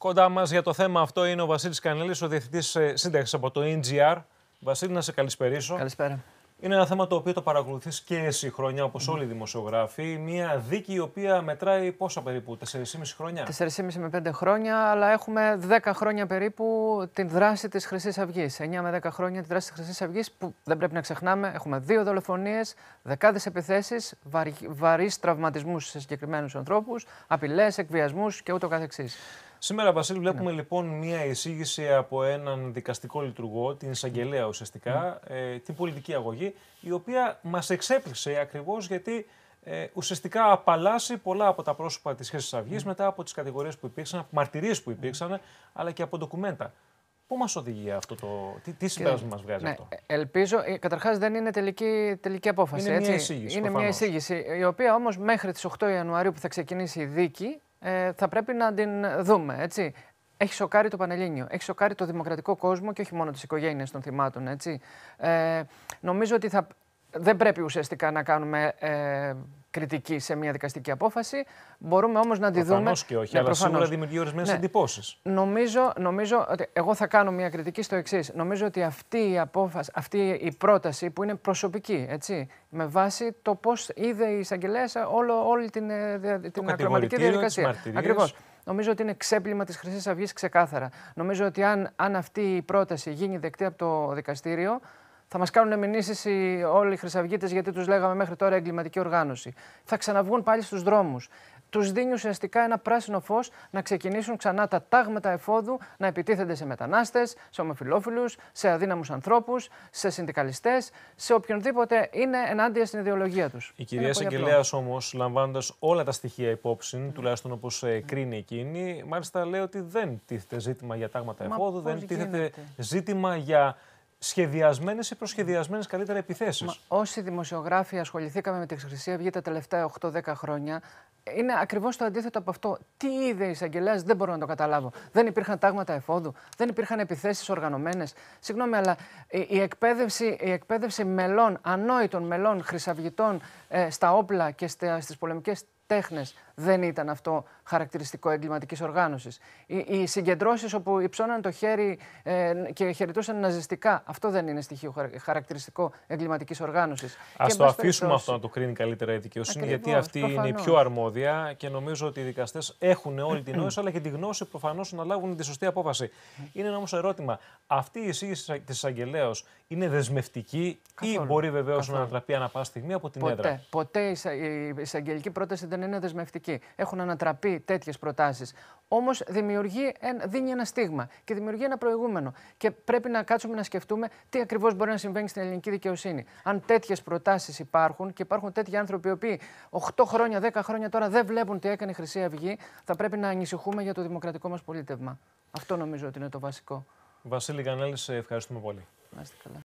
Κοντά μας για το θέμα αυτό είναι ο Βασίλης Κανέλης, ο διευθυντής ε, σύνταξης από το NGR. Βασίλη, να σε καλησπερίσω. Καλησπέρα. Είναι ένα θέμα το οποίο το παρακολουθείς και εσύ χρόνια, όπως όλοι οι δημοσιογράφοι. Μια δίκη η οποία μετράει πόσα περίπου, 4,5 χρόνια. 4,5 με 5 χρόνια, αλλά έχουμε 10 χρόνια περίπου την δράση της Χρυσής Αυγής. 9 με 10 χρόνια τη δράση της Χρυσής Αυγής, που δεν πρέπει να ξεχνάμε, έχουμε δύο δολοφονίες, δεκάδες επιθέσεις, βαρύ τραυματισμούς σε συγκεκριμένους ανθρώπους, απειλές, εκβιασμούς και ούτω Σήμερα, Βασίλη, ναι. βλέπουμε λοιπόν μία εισήγηση από έναν δικαστικό λειτουργό, την εισαγγελέα ουσιαστικά, ναι. ε, την πολιτική αγωγή, η οποία μας εξέπληξε ακριβώς γιατί ε, ουσιαστικά απαλλάσσει πολλά από τα πρόσωπα της Χρυσή Αυγής ναι. μετά από τις κατηγορίες που υπήρξαν, από μαρτυρίες που υπήρξαν, αλλά και από ντοκουμέντα. Πού μας οδηγεί αυτό το. Τι, τι συμπέρασμα μας βγάζει αυτό. Ε, ελπίζω. Καταρχάς, δεν είναι τελική, τελική απόφαση. Είναι έτσι. μια εισήγηση. Είναι μια εισήγηση, η οποία όμως μέχρι τις 8 Ιανουαρίου που θα ξεκινήσει η δίκη ε, θα πρέπει να την δούμε. Έτσι. Έχει σοκάρει το Πανελλήνιο, έχει σοκάρει το δημοκρατικό κόσμο και όχι μόνο τις οικογένειες των θυμάτων. Έτσι. Ε, νομίζω ότι θα δεν πρέπει ουσιαστικά να κάνουμε ε, κριτική σε μια δικαστική απόφαση. Μπορούμε όμως να τη δούμε. και όχι, ναι, αλλά προφανώς. σίγουρα δημιουργεί ορισμένε ναι. εντυπώσεις. Νομίζω, νομίζω ότι. Εγώ θα κάνω μια κριτική στο εξής. Νομίζω ότι αυτή η, απόφαση, αυτή η πρόταση που είναι προσωπική, έτσι, με βάση το πώς είδε η εισαγγελέας όλη την, ε, την ακροματική διαδικασία. Ακριβώς. Νομίζω ότι είναι ξέπλυμα της Χρυσής Αυγής ξεκάθαρα. Νομίζω ότι αν, αν αυτή η πρόταση γίνει δεκτή από το δικαστήριο, θα μας κάνουν μηνύσει όλοι οι χρυσαυγίτες, γιατί τους λέγαμε μέχρι τώρα εγκληματική οργάνωση. Θα ξαναβγούν πάλι στους δρόμους. Τους δίνει ουσιαστικά ένα πράσινο φως να ξεκινήσουν ξανά τα τάγματα εφόδου να επιτίθενται σε μετανάστες, σε ομοφυλόφιλους, σε αδύναμους ανθρώπους, σε συνδικαλιστές, σε οποιονδήποτε είναι ενάντια στην ιδεολογία τους. Η κυρία Εισαγγελέα όμως, λαμβάνοντας όλα τα στοιχεία υπόψη, mm. τουλάχιστον όπως ε, κρίνει εκείνη, μάλιστα λέει ότι δεν τίθεται ζήτημα για τάγματα εφόδου, δεν τίθεται ζήτημα για σχεδιασμένες ή προσχεδιασμένες καλύτερα επιθέσεις. Όσοι δημοσιογράφοι ασχοληθήκαμε με τη Χρυσή Αυγή τα τελευταία 8-10 χρόνια, είναι ακριβώς το αντίθετο από αυτό. Τι είδε η εισαγγελέα, δεν μπορώ να το καταλάβω. Δεν υπήρχαν τάγματα εφόδου, δεν υπήρχαν επιθέσεις οργανωμένες. Συγγνώμη, αλλά η εκπαίδευση, η εκπαίδευση μελών, ανόητων μελών, χρυσαυγητών ε, στα όπλα και στις πολεμικές τέχνες δεν ήταν αυτό χαρακτηριστικό εγκληματικής οργάνωσης. Οι, οι συγκεντρώσεις όπου υψώναν το χέρι ε, και χαιρετούσαν ναζιστικά, αυτό δεν είναι στοιχείο χαρακτηριστικό εγκληματικής οργάνωσης. Ας το αφήσουμε αυτό να το κρίνει καλύτερα η δικαιοσύνη, γιατί αυτή είναι η πιο αρμόδια και νομίζω ότι οι δικαστές έχουν όλη την νόηση αλλά και τη γνώση προφανώς να λάβουν τη σωστή απόφαση. είναι όμως ερώτημα, αυτή η εισήγηση της εισαγγελέα είναι δεσμευτική Καθόλου. ή μπορεί βεβαίως να ανατραπεί ανα πάσα στιγμή η εισαγγελική πρόταση δεν δεν είναι δεσμευτική. Έχουν ανατραπεί τέτοιες προτάσεις. Όμως δίνει ένα στίγμα και δημιουργεί ένα προηγούμενο. Και πρέπει να κάτσουμε να σκεφτούμε τι ακριβώς μπορεί να συμβαίνει στην ελληνική δικαιοσύνη. Αν τέτοιες προτάσεις υπάρχουν και υπάρχουν τέτοιοι άνθρωποι οι οποίοι 8 χρόνια, 10 χρόνια τώρα δεν βλέπουν τι έκανε η Χρυσή Αυγή, θα πρέπει να ανησυχούμε για το δημοκρατικό μας πολίτευμα. Αυτό νομίζω ότι είναι το βασικό. Βασίλη Κανέλη, ευχαριστούμε πολύ. Να είστε καλά.